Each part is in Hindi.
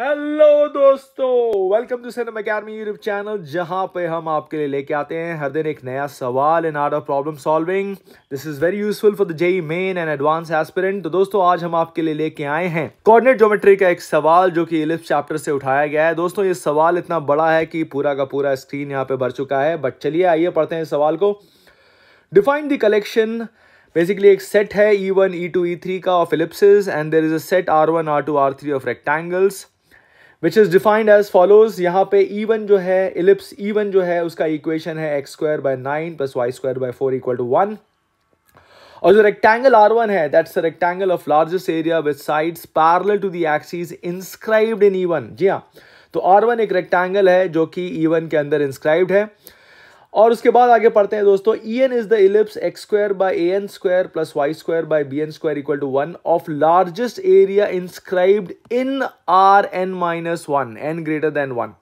हेलो दोस्तों welcome to cinema academy YouTube channel जहां पे हम आपके लिए लेके आते हैं हर दिन एक नया सवाल in art of problem solving this is very useful for the JEE Main and advance aspirant तो दोस्तों आज हम आपके लिए लेके आए हैं कोऑर्डिनेट ज्योमेट्री का एक सवाल जो कि इलिप्स चैप्टर से उठाया गया है दोस्तों ये सवाल इतना बड़ा है कि पूरा का पूरा स्क्रीन यहाँ पे भर चुका है बट चलिए आइए पढ़ते हैं इस सवाल को डिफाइन द कलेक्शन बेसिकली एक सेट है E one E two E three का of ellipse and there is a set R one R two R three of rectangles which is defined as follows यहाँ पे ई वन जो है इलिप्स ई वन जो है उसका इक्वेशन है x square by nine plus y square by four equal to one और जो रेक्टेंगल आर वन है that's rectangle of largest area with sides parallel to the axes inscribed in E one जी हाँ तो आर वन एक रेक्टेंगल है जो कि ई e वन के अंदर इंस्क्राइब्ड है और उसके बाद आगे पढ़ते हैं दोस्तों E n is the ellipse x square by a n square plus y square by b n square equal to one of largest area inscribed in R n minus one n greater than one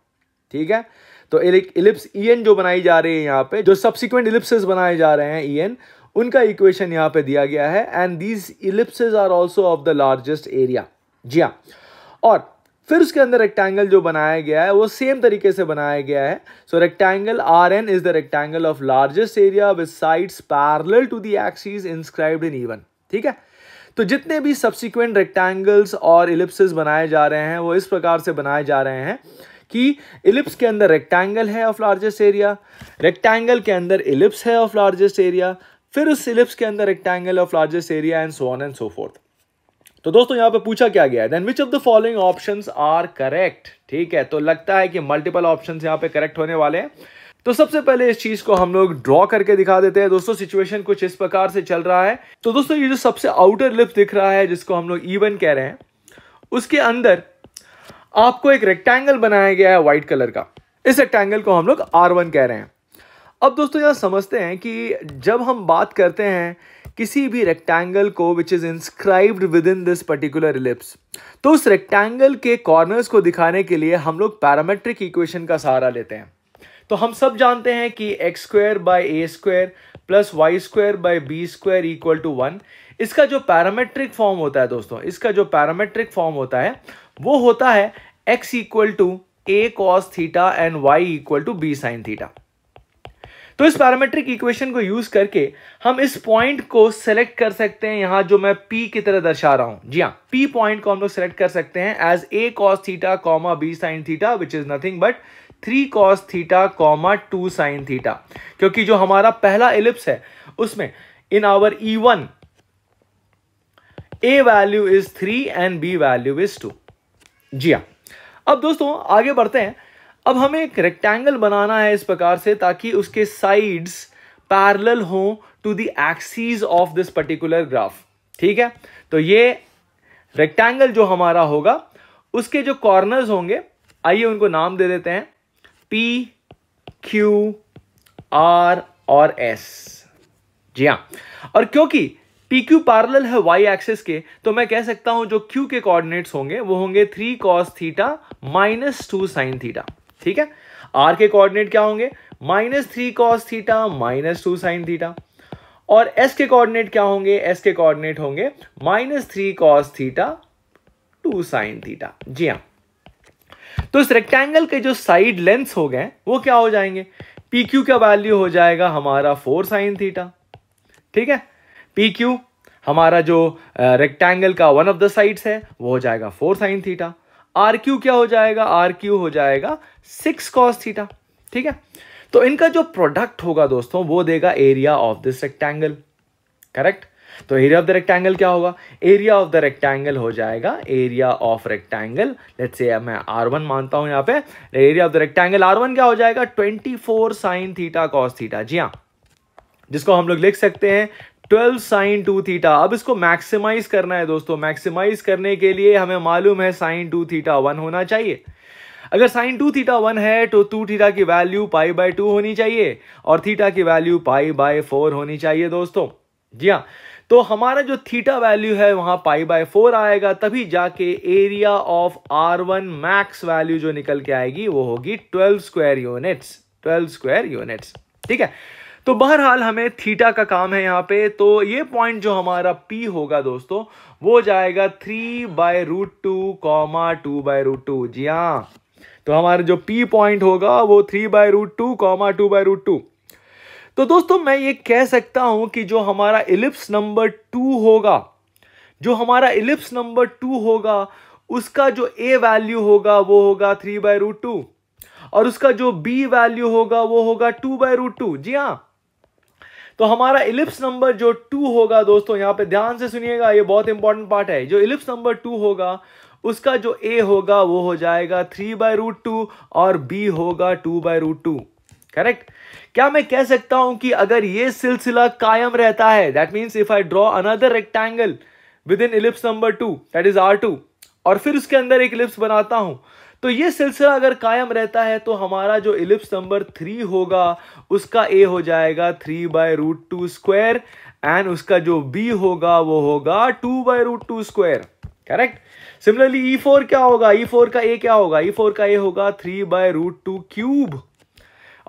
ठीक है तो इलिप्स ई एन जो बनाई जा रही है यहाँ पे जो सब्सिक्वेंट इलिप्सिस बनाए जा रहे हैं ई एन उनका इक्वेशन यहाँ पे दिया गया है and these ellipses are also of the largest area जी हाँ और फिर उसके अंदर रेक्टेंगल जो बनाया गया है वो सेम तरीके से बनाया गया है so rectangle R n is the rectangle of largest area with sides parallel to the axes inscribed in E n ठीक है तो जितने भी सब्सिक्वेंट रेक्टेंगल्स और इलिप्सिस बनाए जा रहे हैं वो इस प्रकार से बनाए जा रहे हैं कि इलिप्स के अंदर रेक्टेंगल है ऑफ लार्जेस्ट एरिया रेक्टेंगल के अंदर इलिप्स है ऑफ लार्जेस्ट एरिया फिर उस इलिप्स के अंदर rectangle of largest area and so on and so forth तो दोस्तों यहां पे पूछा क्या गया है then which of the following options are correct ठीक है तो लगता है कि मल्टीपल ऑप्शंस यहां पे करेक्ट होने वाले हैं तो सबसे पहले इस चीज को हम लोग ड्रॉ करके दिखा देते हैं दोस्तों सिचुएशन कुछ इस प्रकार से चल रहा है तो दोस्तों ये जो सबसे आउटर लिप दिख रहा है जिसको हम लोग ईवन कह रहे हैं उसके अंदर आपको एक रेक्टेंगल बनाया गया है व्हाइट कलर का इस रेक्टेंगल को हम लोग आर कह रहे हैं अब दोस्तों यह समझते हैं कि जब हम बात करते हैं किसी भी रेक्टेंगल को which is inscribed within this particular ellipse तो उस रेक्टेंगल के कॉर्नर्स को दिखाने के लिए हम लोग पैरामेट्रिक इक्वेशन का सहारा लेते हैं तो हम सब जानते हैं कि x square by a square plus y square by b square equal to one इसका जो पैरामेट्रिक फॉर्म होता है दोस्तों इसका जो पैरामेट्रिक फॉर्म होता है वो होता है x equal to a cos theta and y equal to b sine theta तो इस पैरामेट्रिक इक्वेशन को यूज करके हम इस पॉइंट को सेलेक्ट कर सकते हैं यहां जो मैं पी की तरह दर्शा रहा हूं जी हाँ पी पॉइंट को हम लोग सेलेक्ट कर सकते हैं as a cos theta comma b sine theta which is nothing but three cos theta comma two sine theta क्योंकि जो हमारा पहला एलिप्स है उसमें in our E one a value is three and b value is two जी हाँ अब दोस्तों आगे बढ़ते हैं अब हमें एक रेक्टेंगल बनाना है इस प्रकार से ताकि उसके साइड्स पैरल हो to the axes of this particular graph ठीक है तो ये रेक्टेंगल जो हमारा होगा उसके जो कॉर्नर्स होंगे आइए उनको नाम दे देते हैं पी क्यू आर और एस जी हाँ और क्योंकि पी क्यू पार्लल है वाई एक्सिस के तो मैं कह सकता हूं जो क्यू के कोऑर्डिनेट्स होंगे वो होंगे three cos theta minus two sine theta ठीक है आर के कोऑर्डिनेट क्या होंगे minus three cos theta minus two sine theta और एस के कोऑर्डिनेट क्या होंगे एस के कोऑर्डिनेट होंगे minus three cos theta two sine theta जी हाँ तो इस रेक्टेंगल के जो साइड लेंथ हो गए वो क्या हो जाएंगे पी क्यू का वैल्यू हो जाएगा हमारा फोर साइन थीटा ठीक है पी क्यू हमारा जो रेक्टेंगल का वन ऑफ द साइड्स है वो हो जाएगा four sine theta R Q क्या हो जाएगा आर क्यू हो जाएगा सिक्स कॉस थीटा ठीक है तो इनका जो प्रोडक्ट होगा दोस्तों वो देगा area of this rectangle correct तो एरिया ऑफ द रेक्टेंगल क्या होगा एरिया ऑफ द रेक्टेंगल हो जाएगा area of rectangle let's say मैं आर वन मानता हूं यहां पे area of the rectangle R one क्या हो जाएगा twenty four sine theta cos theta जी हाँ जिसको हम लोग लिख सकते हैं ट्वेल्व साइन टू थीटा अब इसको मैक्सिमाइज करना है दोस्तों मैक्सिमाइज करने के लिए हमें मालूम है साइन टू थीटा वन होना चाहिए अगर साइन टू थीटा वन है तो टू थीटा की वैल्यू पाई बाय टू होनी चाहिए और थीटा की वैल्यू पाई बाय फोर होनी चाहिए दोस्तों जी हाँ तो हमारा जो थीटा वैल्यू है वहां पाई बाय फोर आएगा तभी जाके area of R one max value जो निकल के आएगी वो होगी twelve square units twelve square units ठीक है तो बहरहाल हमें थीटा का काम है यहाँ पे तो ये पॉइंट जो हमारा पी होगा दोस्तों वो जाएगा three by root two comma two by root two जी हाँ तो हमारा जो पी पॉइंट होगा वो three by root two comma two by root two तो दोस्तों मैं ये कह सकता हूं कि जो हमारा इलिप्स नंबर टू होगा जो हमारा इलिप्स नंबर टू होगा उसका जो ए वैल्यू होगा वो होगा थ्री बाय रूट टू और उसका जो बी वैल्यू होगा वो होगा टू बाय रूट टू जी हाँ तो हमारा इलिप्स नंबर जो टू होगा दोस्तों यहाँ पे ध्यान से सुनिएगा ये बहुत इंपॉर्टेंट पार्ट है जो इलिप्स नंबर टू होगा उसका जो ए होगा वो हो जाएगा थ्री बाय रूट टू और बी होगा two by root two correct क्या मैं कह सकता हूं कि अगर ये सिलसिला कायम रहता है that means if I draw another rectangle within ellipse number two that is R two और फिर उसके अंदर एक इलिप्स बनाता हूं तो ये सिलसिला अगर कायम रहता है तो हमारा जो इलिप्स नंबर थ्री होगा उसका ए हो जाएगा three by root two square and उसका जो बी होगा वो होगा two by root two square correct similarly E four क्या होगा ई e फोर का ए क्या होगा ई e फोर का ए होगा three by root two cube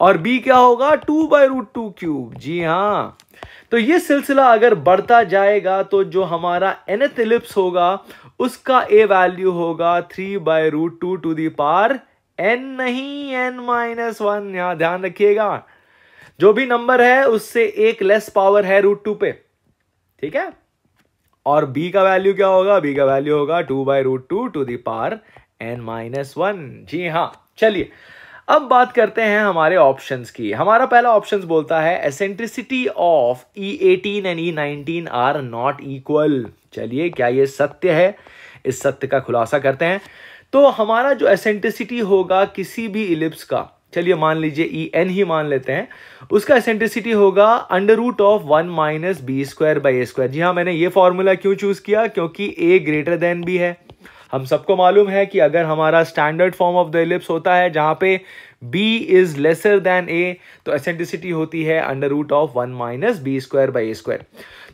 और बी क्या होगा two by root two cube जी हाँ तो ये सिलसिला अगर बढ़ता जाएगा तो जो हमारा एनथ इलिप्स होगा उसका ए वैल्यू होगा three by root two to the power n नहीं एन माइनस वन यहां ध्यान रखिएगा जो भी नंबर है उससे एक लेस पावर है रूट टू पे ठीक है और बी का वैल्यू क्या होगा बी का वैल्यू होगा two by root two to the power n minus one जी हाँ चलिए अब बात करते हैं हमारे ऑप्शंस की हमारा पहला ऑप्शंस बोलता है eccentricity of E eighteen and E nineteen are not equal चलिए क्या ये सत्य है इस सत्य का खुलासा करते हैं तो हमारा जो एसेंट्रिसिटी होगा किसी भी इलिप्स का चलिए मान लीजिए ई e एन ही मान लेते हैं उसका एसेंट्रिसिटी होगा under root of one minus b square by a square जी हाँ मैंने ये फॉर्मूला क्यों चूज किया क्योंकि ए ग्रेटर देन बी है हम सबको मालूम है कि अगर हमारा standard form of the ellipse होता है जहाँ पे b is lesser than a तो एसेंटिसिटी होती है under root of one minus b square by a square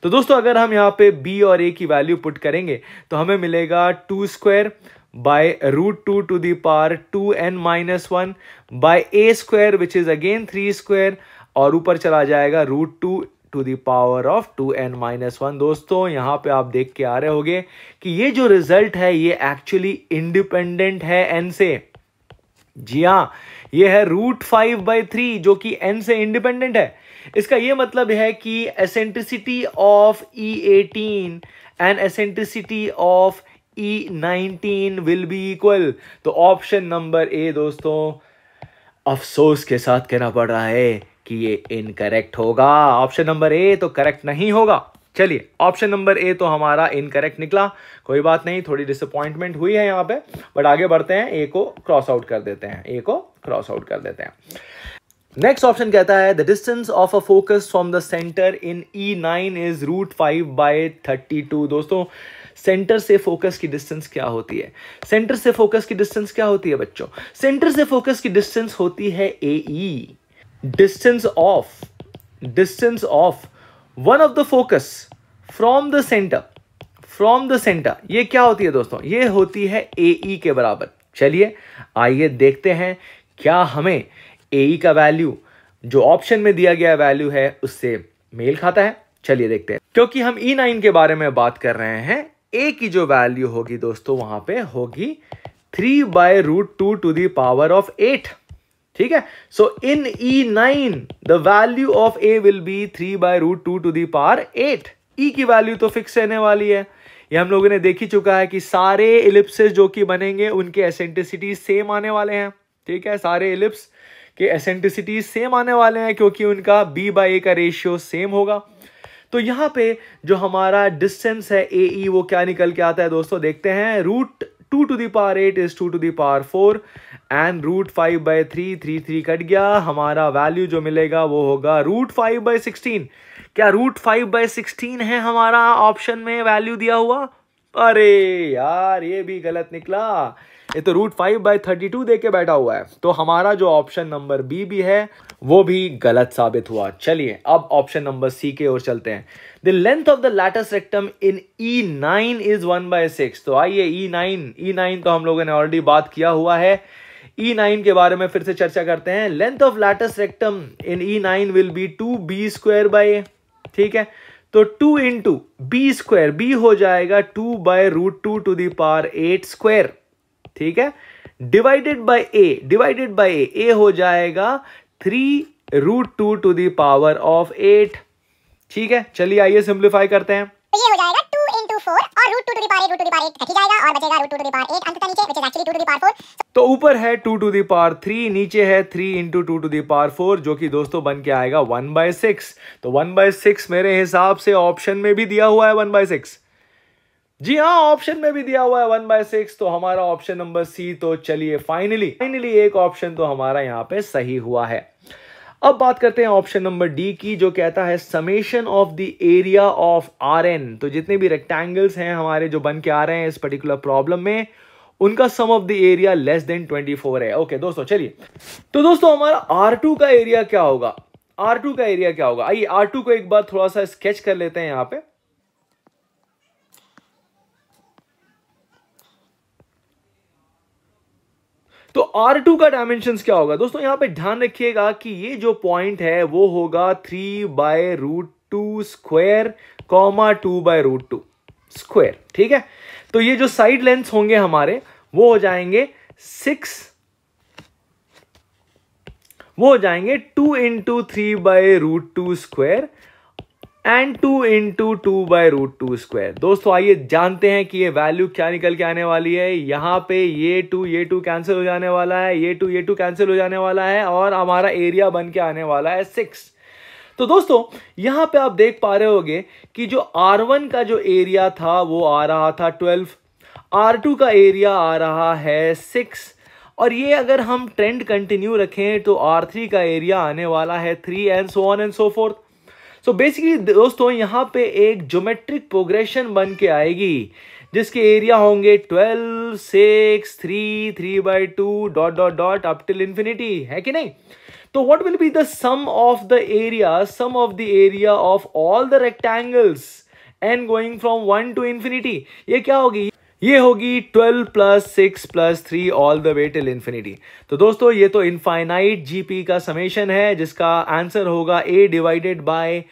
तो दोस्तों अगर हम यहाँ पे b और a की वैल्यू पुट करेंगे तो हमें मिलेगा two square root two to the power two n minus one by a square which is again three square और ऊपर चला जाएगा root two to the power of two n minus one दोस्तों यहाँ पे आप देख के आ रहे होंगे कि ये जो रिजल्ट है ये एक्चुअली इंडिपेंडेंट है एन से जी हाँ ये है रूट फाइव बाई थ्री जो कि एन से इंडिपेंडेंट है इसका ये मतलब है कि eccentricity of E eighteen and eccentricity of E nineteen will be equal तो ऑप्शन नंबर ए दोस्तों अफसोस के साथ कहना पड़ रहा है कि ये इनकरेक्ट होगा ऑप्शन नंबर ए तो करेक्ट नहीं होगा चलिए ऑप्शन नंबर ए तो हमारा इनकरेक्ट निकला कोई बात नहीं थोड़ी डिसअपॉइंटमेंट हुई है यहां पे बट आगे बढ़ते हैं ए को क्रॉस आउट कर देते हैं ए को क्रॉस आउट कर देते हैं नेक्स्ट ऑप्शन कहता है the distance of a focus from the center in E nine is root five by thirty two दोस्तों सेंटर से फोकस की डिस्टेंस क्या होती है सेंटर से फोकस की डिस्टेंस क्या होती है बच्चों सेंटर से फोकस की डिस्टेंस होती है ए ई e। distance ऑफ distance ऑफ one of the focus from the center from the center ये क्या होती है दोस्तों ये होती है ए ई e के बराबर चलिए आइए देखते हैं क्या हमें ए ई e का वैल्यू जो ऑप्शन में दिया गया वैल्यू है उससे मेल खाता है चलिए देखते हैं क्योंकि हम ई e नाइन के बारे में बात कर रहे हैं ए की जो वैल्यू होगी दोस्तों वहां पे होगी three by root two to the power of eight ठीक है so in E nine the value of a will be three by root two to power eight E की वैल्यू तो फिक्स रहने वाली है ये हम लोगों ने देख ही चुका है कि सारे इलिप्स जो कि बनेंगे उनके एसेंटिसिटी सेम आने वाले हैं ठीक है सारे इलिप्स के एसेंटिसिटी सेम आने वाले हैं क्योंकि उनका बी बाई ए का रेशियो सेम होगा तो यहाँ पे जो हमारा डिस्टेंस है ए ई e, वो क्या निकल के आता है दोस्तों देखते हैं root two to the power eight is two to the power four and root five by three three three cut गया हमारा वैल्यू जो मिलेगा वो होगा रूट फाइव बाई सिक्सटीन क्या रूट फाइव बाई सिक्सटीन है हमारा ऑप्शन में वैल्यू दिया हुआ अरे यार ये भी गलत निकला ये तो root five by thirty two दे के बैठा हुआ है तो हमारा जो ऑप्शन नंबर बी भी है वो भी गलत साबित हुआ चलिए अब ऑप्शन नंबर सी के ओर चलते हैं the length of the latus rectum in E nine is one by six तो आइए ई नाइन ई नाइन तो हम लोगों ने ऑलरेडी बात किया हुआ है ई e नाइन के बारे में फिर से चर्चा करते हैं length of latus rectum in E nine will be two b square by ठीक है तो two into b square b हो जाएगा two by root two to the power eight square ठीक है divided by a divided by a a हो जाएगा three root two to the power of eight ठीक है चलिए आइए सिंप्लीफाई करते हैं तो, तो ऊपर है two to the power three नीचे है three into two to the power four जो कि दोस्तों बन के आएगा वन बाय सिक्स तो वन बाय सिक्स मेरे हिसाब से ऑप्शन में भी दिया हुआ है वन बाय सिक्स जी हाँ ऑप्शन में भी दिया हुआ है वन बाय सिक्स तो हमारा ऑप्शन नंबर सी तो चलिए फाइनली फाइनली एक ऑप्शन तो हमारा यहाँ पे सही हुआ है अब बात करते हैं ऑप्शन नंबर डी की जो कहता है summation of the area of R n तो जितने भी रेक्टेंगल्स हैं हमारे जो बन के आ रहे हैं इस पर्टिकुलर प्रॉब्लम में उनका sum of the area less than 24 है ओके दोस्तों चलिए तो दोस्तों हमारा आर टू का एरिया क्या होगा आर टू का एरिया क्या होगा आइए आर टू को एक बार थोड़ा सा स्केच कर लेते हैं यहाँ पे तो आर टू का डायमेंशन क्या होगा दोस्तों यहां पे ध्यान रखिएगा कि ये जो पॉइंट है वो होगा three by root two square comma two by root two square ठीक है तो ये जो साइड लेंथ होंगे हमारे वो हो जाएंगे सिक्स वो हो जाएंगे two into three by root two square and two in two two by root two square दोस्तों आइए जानते हैं कि ये वैल्यू क्या निकल के आने वाली है यहाँ पे ये टू ये टू कैंसिल हो जाने वाला है ये टू ये टू कैंसिल हो जाने वाला है और हमारा एरिया बन के आने वाला है सिक्स तो दोस्तों यहाँ पे आप देख पा रहे होगे कि जो आर वन का जो एरिया था वो आ रहा था ट्वेल्व आर टू का एरिया आ रहा है सिक्स और ये अगर हम ट्रेंड कंटिन्यू रखें तो आर थ्री का एरिया आने वाला है three and so on and so forth so basically दोस्तों यहाँ पे एक ज्योमेट्रिक प्रोग्रेशन बन के आएगी जिसके एरिया होंगे twelve six three three by two dot dot dot up till infinity है कि नहीं तो what will be the sum of the area sum of the area of all the rectangles and going from one to infinity ये क्या होगी ये होगी 12 plus six plus three all the way till infinity तो दोस्तों ये तो इनफाइनाइट जीपी का समेशन है जिसका आंसर होगा A divided by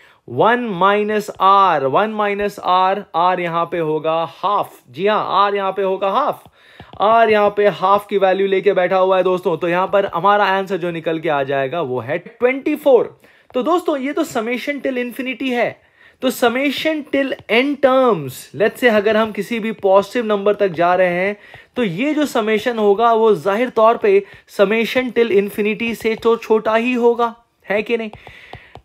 one minus R one minus R R यहाँ पे होगा हाफ जी हाँ आर यहाँ पे होगा हाफ आर यहाँ पे हाफ की वैल्यू लेके बैठा हुआ है दोस्तों तो यहाँ पर हमारा आंसर जो निकल के आ जाएगा वो है ट्वेंटी फोर तो दोस्तों ये तो समेशन टिल इन्फिनिटी है तो summation till N terms let say अगर हम किसी भी पॉजिटिव नंबर तक जा रहे हैं तो ये जो समेशन होगा वो जाहिर तौर पे समेशन टिल इन्फिनिटी से तो छोटा ही होगा है कि नहीं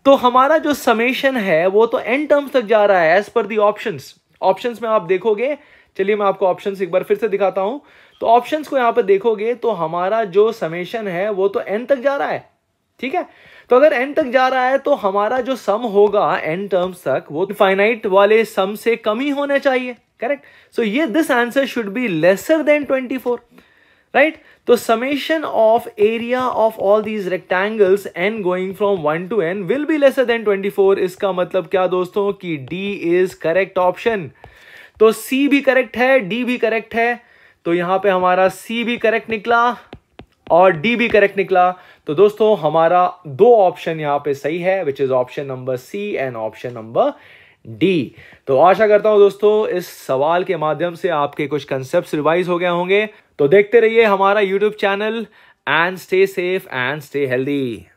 तो हमारा जो समेशन है वो तो एन टर्म्स तक जा रहा है as per the options options में आप देखोगे चलिए मैं आपको ऑप्शन एक बार फिर से दिखाता हूं तो ऑप्शन को यहां पर देखोगे तो हमारा जो समेशन है वो तो एन तक जा रहा है ठीक है तो अगर एन तक जा रहा है तो हमारा जो सम होगा एन टर्म्स तक वो फाइनाइट वाले सम से कम ही होना चाहिए करेक्ट सो ये this answer should be lesser than 24 right तो summation of area of all these rectangles N going from one to N will be lesser than 24 इसका मतलब क्या दोस्तों कि डी इज करेक्ट ऑप्शन तो सी भी करेक्ट है डी भी करेक्ट है तो यहां पे हमारा सी भी करेक्ट निकला और डी भी करेक्ट निकला तो दोस्तों हमारा दो ऑप्शन यहाँ पे सही है which is option number C and option number D तो आशा करता हूं दोस्तों इस सवाल के माध्यम से आपके कुछ कंसेप्ट रिवाइज हो गए होंगे तो देखते रहिए हमारा YouTube channel and stay safe and stay healthy